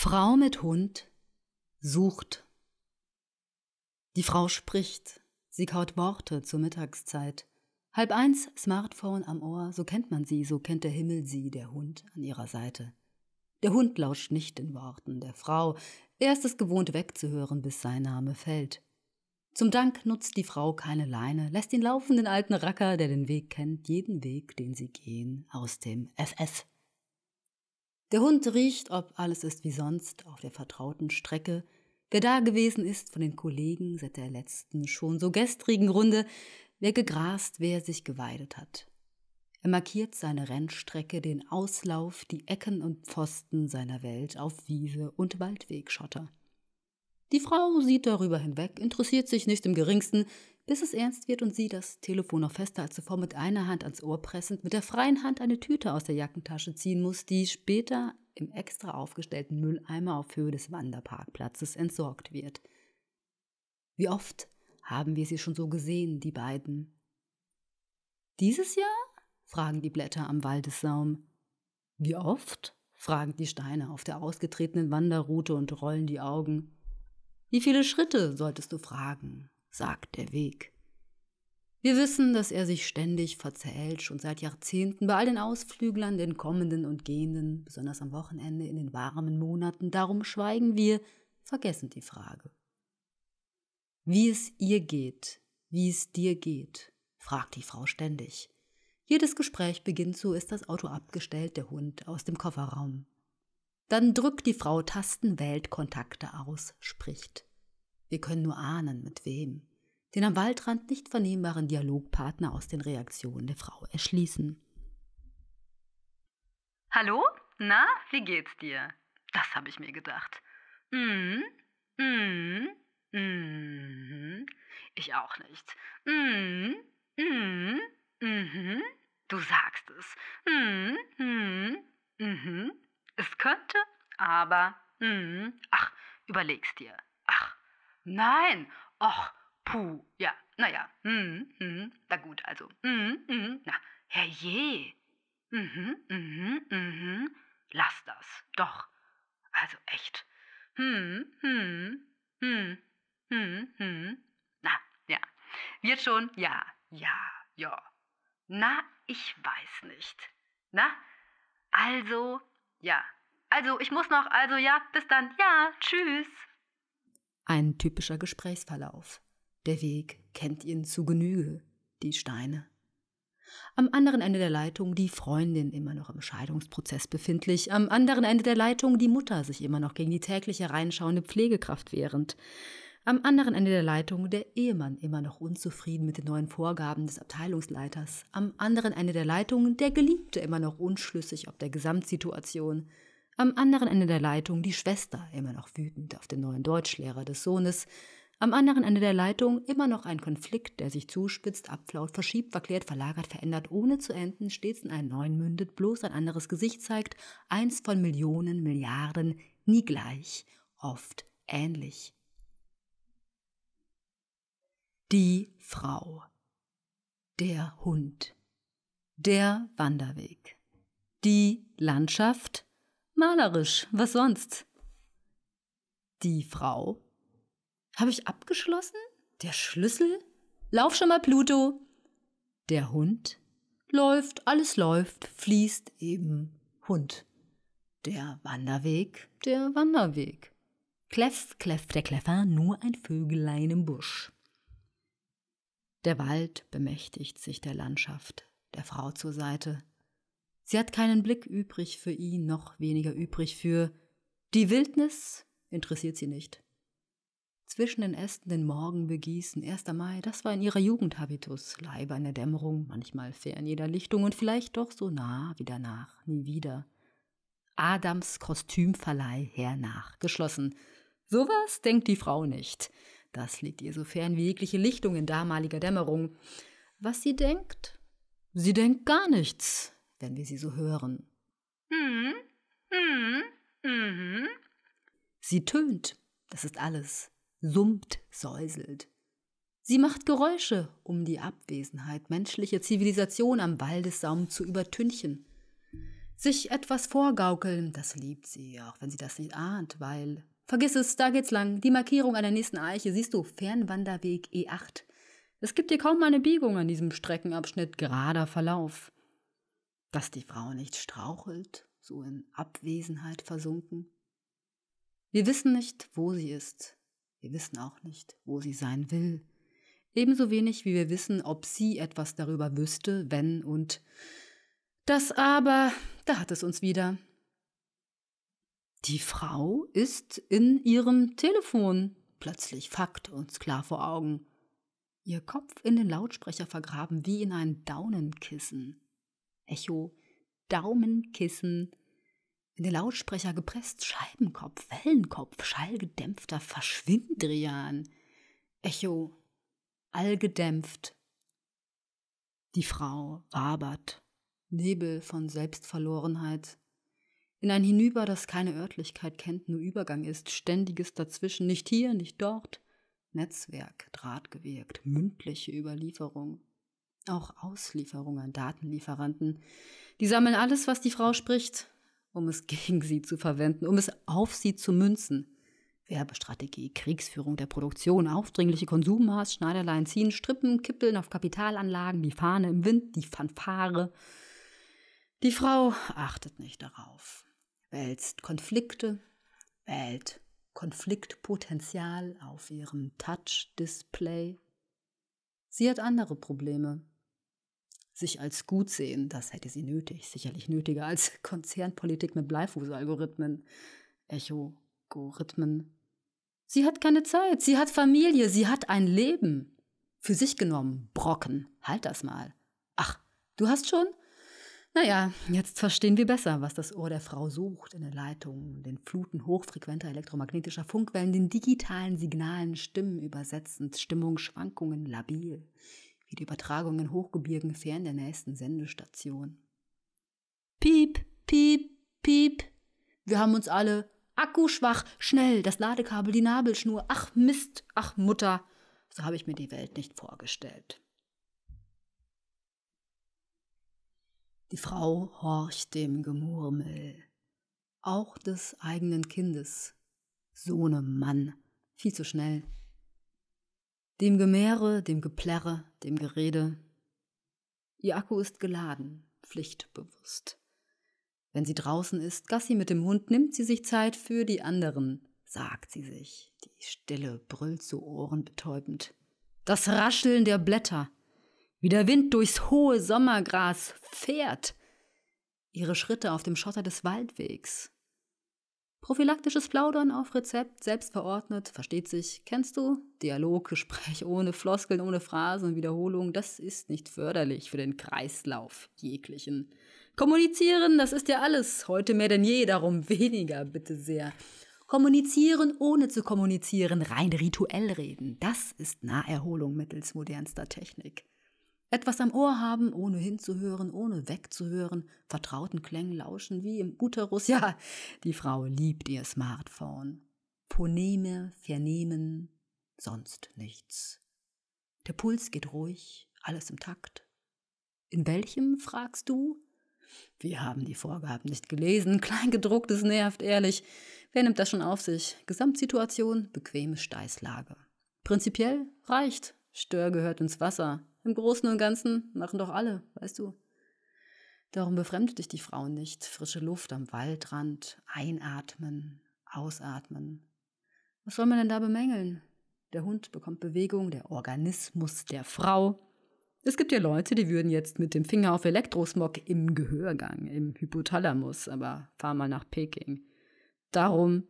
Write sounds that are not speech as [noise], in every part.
Frau mit Hund sucht. Die Frau spricht, sie kaut Worte zur Mittagszeit. Halb eins, Smartphone am Ohr, so kennt man sie, so kennt der Himmel sie, der Hund an ihrer Seite. Der Hund lauscht nicht den Worten der Frau, er ist es gewohnt wegzuhören, bis sein Name fällt. Zum Dank nutzt die Frau keine Leine, lässt ihn laufen, den alten Racker, der den Weg kennt, jeden Weg, den sie gehen, aus dem FF. Der Hund riecht, ob alles ist wie sonst auf der vertrauten Strecke, wer da gewesen ist von den Kollegen seit der letzten schon so gestrigen Runde, wer gegrast, wer sich geweidet hat. Er markiert seine Rennstrecke, den Auslauf, die Ecken und Pfosten seiner Welt auf Wiese und Waldwegschotter. Die Frau sieht darüber hinweg, interessiert sich nicht im geringsten, bis es ernst wird und sie das Telefon noch fester als zuvor mit einer Hand ans Ohr pressend, mit der freien Hand eine Tüte aus der Jackentasche ziehen muss, die später im extra aufgestellten Mülleimer auf Höhe des Wanderparkplatzes entsorgt wird. Wie oft haben wir sie schon so gesehen, die beiden? Dieses Jahr? fragen die Blätter am Waldessaum. Wie oft? fragen die Steine auf der ausgetretenen Wanderroute und rollen die Augen. Wie viele Schritte solltest du fragen? sagt der Weg. Wir wissen, dass er sich ständig verzählt, schon seit Jahrzehnten bei all den Ausflüglern, den Kommenden und Gehenden, besonders am Wochenende in den warmen Monaten. Darum schweigen wir, vergessen die Frage. Wie es ihr geht, wie es dir geht, fragt die Frau ständig. Jedes Gespräch beginnt so, ist das Auto abgestellt, der Hund aus dem Kofferraum. Dann drückt die Frau Tasten, wählt Kontakte aus, spricht. Wir können nur ahnen, mit wem den am Waldrand nicht vernehmbaren Dialogpartner aus den Reaktionen der Frau erschließen. Hallo? Na, wie geht's dir? Das habe ich mir gedacht. Mhm. Mhm. Mhm. Ich auch nicht. Mhm. Mhm. Mhm. Du sagst es. Mhm. Mhm. Mhm. Es könnte, aber. Mhm. Ach, überleg's dir. Ach, nein. Och, Puh, ja, naja, hm, hm, na gut, also, hm, hm, na, herrje, mhm, mhm, mhm, lass das, doch, also echt, hm, hm, hm, hm, hm, na, ja, wird schon, ja, ja, ja, na, ich weiß nicht, na, also, ja, also, ich muss noch, also ja, bis dann, ja, tschüss. Ein typischer Gesprächsverlauf. Der Weg kennt ihn zu Genüge, die Steine. Am anderen Ende der Leitung die Freundin, immer noch im Scheidungsprozess befindlich. Am anderen Ende der Leitung die Mutter, sich immer noch gegen die täglich hereinschauende Pflegekraft wehrend. Am anderen Ende der Leitung der Ehemann, immer noch unzufrieden mit den neuen Vorgaben des Abteilungsleiters. Am anderen Ende der Leitung der Geliebte, immer noch unschlüssig ob der Gesamtsituation. Am anderen Ende der Leitung die Schwester, immer noch wütend auf den neuen Deutschlehrer des Sohnes. Am anderen Ende der Leitung immer noch ein Konflikt, der sich zuspitzt, abflaut, verschiebt, verklärt, verlagert, verändert, ohne zu enden, stets in einen neuen mündet, bloß ein anderes Gesicht zeigt, eins von Millionen, Milliarden, nie gleich, oft ähnlich. Die Frau. Der Hund. Der Wanderweg. Die Landschaft. Malerisch, was sonst? Die Frau habe ich abgeschlossen? Der Schlüssel? Lauf schon mal, Pluto! Der Hund? Läuft, alles läuft, fließt eben Hund. Der Wanderweg, der Wanderweg. Kleff, kleff, der Kleffer, nur ein Vögelein im Busch. Der Wald bemächtigt sich der Landschaft, der Frau zur Seite. Sie hat keinen Blick übrig für ihn, noch weniger übrig für die Wildnis interessiert sie nicht zwischen den Ästen den Morgen begießen. 1. Mai, das war in ihrer Jugendhabitus, Habitus. Leiber in der Dämmerung, manchmal fern jeder Lichtung und vielleicht doch so nah wie danach, nie wieder. Adams Kostümverleih hernach, geschlossen. Sowas denkt die Frau nicht. Das liegt ihr so fern wie jegliche Lichtung in damaliger Dämmerung. Was sie denkt? Sie denkt gar nichts, wenn wir sie so hören. Hm, hm, mhm. Sie tönt, das ist alles summt, säuselt. Sie macht Geräusche, um die Abwesenheit menschlicher Zivilisation am Waldessaum zu übertünchen. Sich etwas vorgaukeln, das liebt sie, auch wenn sie das nicht ahnt, weil. Vergiss es, da geht's lang. Die Markierung an der nächsten Eiche, siehst du, Fernwanderweg E8. Es gibt hier kaum eine Biegung an diesem Streckenabschnitt, gerader Verlauf. Dass die Frau nicht strauchelt, so in Abwesenheit versunken. Wir wissen nicht, wo sie ist, wir wissen auch nicht, wo sie sein will. Ebenso wenig wie wir wissen, ob sie etwas darüber wüsste, wenn und das aber, da hat es uns wieder. Die Frau ist in ihrem Telefon. Plötzlich Fakt uns klar vor Augen. Ihr Kopf in den Lautsprecher vergraben wie in ein Daunenkissen. Echo, Daumenkissen, in den Lautsprecher gepresst, Scheibenkopf, Wellenkopf, schallgedämpfter Verschwindrian. Echo, allgedämpft. Die Frau wabert, Nebel von Selbstverlorenheit. In ein Hinüber, das keine Örtlichkeit kennt, nur Übergang ist, ständiges Dazwischen, nicht hier, nicht dort. Netzwerk, Draht gewirkt, mündliche Überlieferung. Auch Auslieferung an Datenlieferanten. Die sammeln alles, was die Frau spricht, um es [laughs] gegen sie zu verwenden, um es auf sie zu münzen. Werbestrategie, Kriegsführung der Produktion, aufdringliche Konsummaß, Schneiderlein ziehen, Strippen, Kippeln auf Kapitalanlagen, die Fahne im Wind, die Fanfare. Die Frau achtet nicht darauf. Wälzt Konflikte, wählt Konfliktpotenzial auf ihrem Touch-Display. Sie hat andere Probleme, sich als gut sehen. Das hätte sie nötig, sicherlich nötiger als [laughs] Konzernpolitik mit Bleifußalgorithmen. Echo-Gorithmen. Sie hat keine Zeit, sie hat Familie, sie hat ein Leben. Für sich genommen, Brocken, halt das mal. Ach, du hast schon? Naja, jetzt verstehen wir besser, was das Ohr der Frau sucht in der Leitung, den Fluten hochfrequenter elektromagnetischer Funkwellen, den digitalen Signalen, Stimmen übersetzend, Stimmungsschwankungen labil, wie die Übertragung in Hochgebirgen fern der nächsten Sendestation. Piep, piep, piep. Wir haben uns alle. Akku schwach, schnell, das Ladekabel, die Nabelschnur. Ach Mist, ach Mutter. So habe ich mir die Welt nicht vorgestellt. Die Frau horcht dem Gemurmel, auch des eigenen Kindes. Sohne Mann, viel zu schnell, dem Gemäre, dem Geplärre, dem Gerede. Ihr Akku ist geladen, pflichtbewusst. Wenn sie draußen ist, Gassi mit dem Hund, nimmt sie sich Zeit für die anderen, sagt sie sich. Die Stille brüllt zu Ohren betäubend. Das Rascheln der Blätter, wie der Wind durchs hohe Sommergras fährt. Ihre Schritte auf dem Schotter des Waldwegs, Prophylaktisches Plaudern auf Rezept, selbst verordnet, versteht sich, kennst du? Dialog, Gespräch [laughs] ohne Floskeln, ohne Phrasen und Wiederholungen, das ist nicht förderlich für den Kreislauf jeglichen. Kommunizieren, das ist ja alles, heute mehr denn je, darum [laughs] weniger, bitte sehr. Kommunizieren ohne zu kommunizieren, rein rituell reden, das ist Naherholung mittels modernster Technik. Etwas am Ohr haben, ohne hinzuhören, ohne wegzuhören, vertrauten Klängen lauschen wie im Uterus. [laughs] Ja, die Frau liebt ihr Smartphone. Poneme, vernehmen, sonst nichts. Der Puls geht ruhig, alles im Takt. In welchem, fragst du? Wir haben die Vorgaben nicht gelesen. [laughs] Kleingedrucktes nervt, ehrlich. Wer nimmt das schon auf sich? Gesamtsituation, bequeme Steißlage. Prinzipiell reicht. Stör gehört ins Wasser. Im Großen und Ganzen machen doch alle, weißt du. Darum befremdet dich die Frau nicht. Frische Luft am Waldrand, einatmen, ausatmen. Was soll man denn da bemängeln? Der Hund bekommt Bewegung, der Organismus der Frau. Es gibt ja Leute, die würden jetzt mit dem Finger auf Elektrosmog im Gehörgang, im Hypothalamus, aber fahr mal nach Peking. Darum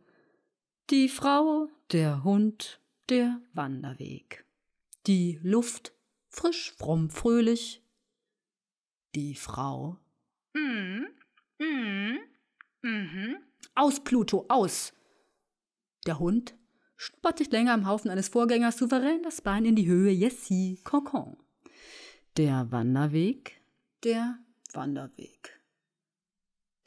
die Frau, der Hund, der Wanderweg. Die Luft Frisch, fromm, fröhlich. Die Frau. Mm, mm, mhm. Aus, Pluto, aus! Der Hund spottet länger am Haufen eines Vorgängers souverän das Bein in die Höhe. Yessi, Kokon. Der Wanderweg. Der Wanderweg.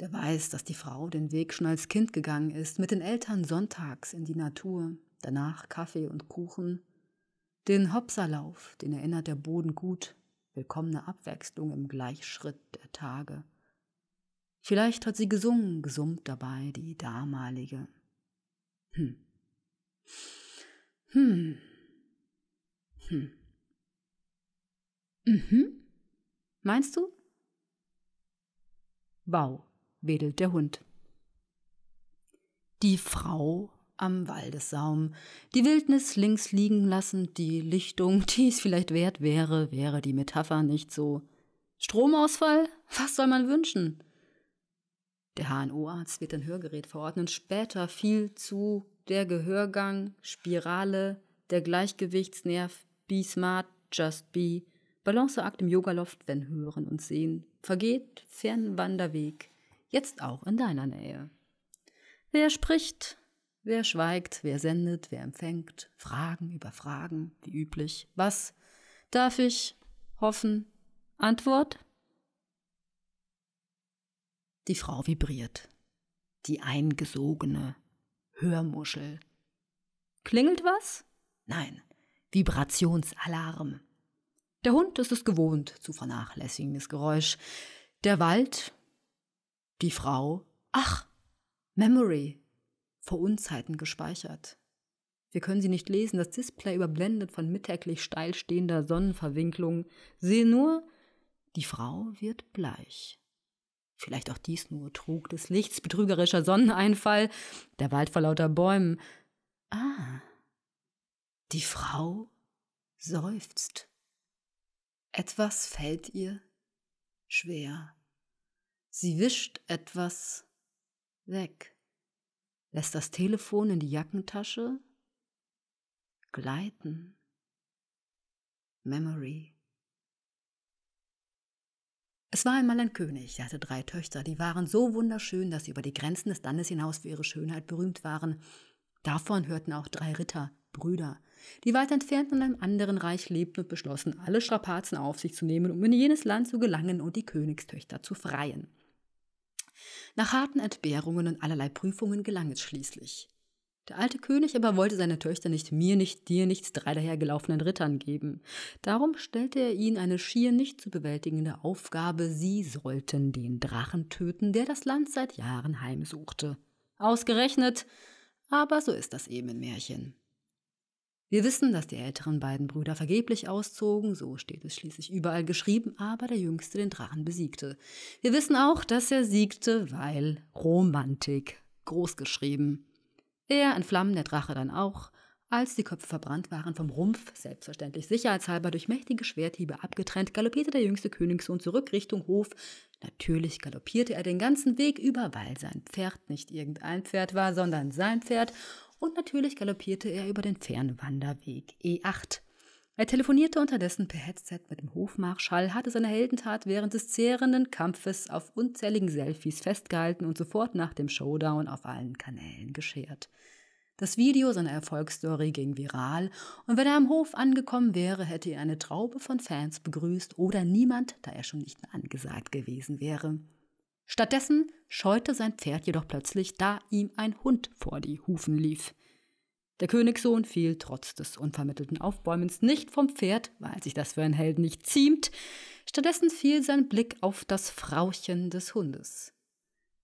Der weiß, dass die Frau den Weg schon als Kind gegangen ist, mit den Eltern sonntags in die Natur, danach Kaffee und Kuchen, den Hopserlauf, den erinnert der Boden gut, willkommene Abwechslung im Gleichschritt der Tage. Vielleicht hat sie gesungen, gesummt dabei die damalige. Hm. Hm. Hm. Mhm. Meinst du? Bau, wedelt der Hund. Die Frau am Waldessaum. Die Wildnis links liegen lassen, die Lichtung, [laughs] die es vielleicht wert wäre, wäre die Metapher nicht so. Stromausfall? Was soll man wünschen? Der HNO-Arzt wird ein Hörgerät verordnen. Später viel zu der Gehörgang, Spirale, der Gleichgewichtsnerv, Be Smart, Just Be, Balanceakt im Yogaloft, wenn Hören und Sehen, vergeht, Fernwanderweg, jetzt auch in deiner Nähe. Wer spricht, Wer schweigt, wer sendet, wer empfängt, Fragen über Fragen, wie üblich. Was darf ich hoffen? Antwort? Die Frau vibriert. Die eingesogene Hörmuschel. Klingelt was? Nein, Vibrationsalarm. Der Hund ist es gewohnt zu vernachlässigendes Geräusch. Der Wald, die Frau, ach, Memory, vor Unzeiten gespeichert. Wir können sie nicht lesen, das Display überblendet von mittäglich steil stehender Sonnenverwinklung. Sehe nur, die Frau wird bleich. Vielleicht auch dies nur Trug des Lichts, betrügerischer Sonneneinfall, der Wald vor lauter Bäumen. Ah, die Frau seufzt. Etwas fällt ihr schwer. Sie wischt etwas weg lässt das Telefon in die Jackentasche gleiten. Memory. Es war einmal ein König, der hatte drei Töchter, die waren so wunderschön, dass sie über die Grenzen des Landes hinaus für ihre Schönheit berühmt waren. Davon hörten auch drei Ritter, Brüder, die weit entfernt in einem anderen Reich lebten und beschlossen, alle Strapazen auf sich zu nehmen, um in jenes Land zu gelangen und die Königstöchter zu freien. Nach harten Entbehrungen und allerlei Prüfungen gelang es schließlich. Der alte König aber wollte seine Töchter nicht mir, nicht dir, nicht drei dahergelaufenen Rittern geben. Darum stellte er ihnen eine schier nicht zu bewältigende Aufgabe, sie sollten den Drachen töten, der das Land seit Jahren heimsuchte. Ausgerechnet, aber so ist das eben in Märchen. Wir wissen, dass die älteren beiden Brüder vergeblich auszogen, so steht es schließlich überall geschrieben, aber der Jüngste den Drachen besiegte. Wir wissen auch, dass er siegte, weil Romantik großgeschrieben. Er entflammen der Drache dann auch, als die Köpfe verbrannt waren, vom Rumpf, selbstverständlich sicherheitshalber durch mächtige Schwerthiebe abgetrennt, galoppierte der jüngste Königssohn zurück Richtung Hof. Natürlich galoppierte er den ganzen Weg über, weil sein Pferd nicht irgendein Pferd war, sondern sein Pferd und natürlich galoppierte er über den Fernwanderweg E8. Er telefonierte unterdessen per Headset mit dem Hofmarschall, hatte seine Heldentat während des zehrenden Kampfes auf unzähligen Selfies festgehalten und sofort nach dem Showdown auf allen Kanälen geschert. Das Video seiner Erfolgsstory ging viral, und wenn er am Hof angekommen wäre, hätte er eine Traube von Fans begrüßt oder niemand, da er schon nicht mehr angesagt gewesen wäre. Stattdessen scheute sein Pferd jedoch plötzlich, da ihm ein Hund vor die Hufen lief. Der Königssohn fiel trotz des unvermittelten Aufbäumens nicht vom Pferd, weil sich das für einen Helden nicht ziemt. Stattdessen fiel sein Blick auf das Frauchen des Hundes.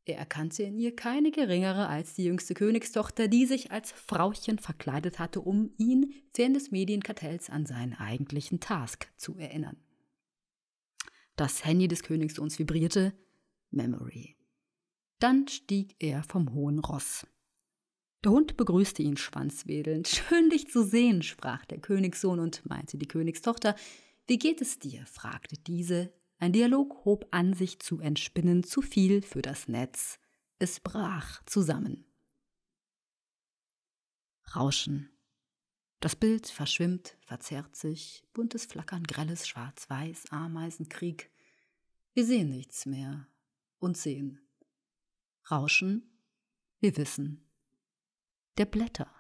Er erkannte in ihr keine geringere als die jüngste Königstochter, die sich als Frauchen verkleidet hatte, um ihn während des Medienkartells an seinen eigentlichen Task zu erinnern. Das Handy des Königssohns vibrierte, Memory. Dann stieg er vom hohen Ross. Der Hund begrüßte ihn schwanzwedelnd. [laughs] Schön dich zu sehen, sprach der Königssohn und meinte die Königstochter. Wie geht es dir? fragte diese. Ein Dialog hob an, sich zu entspinnen, zu viel für das Netz. Es brach zusammen. Rauschen. Das Bild verschwimmt, verzerrt sich, buntes Flackern, grelles Schwarz-Weiß, Ameisenkrieg. Wir sehen nichts mehr, und sehen. Rauschen, wir wissen. Der Blätter.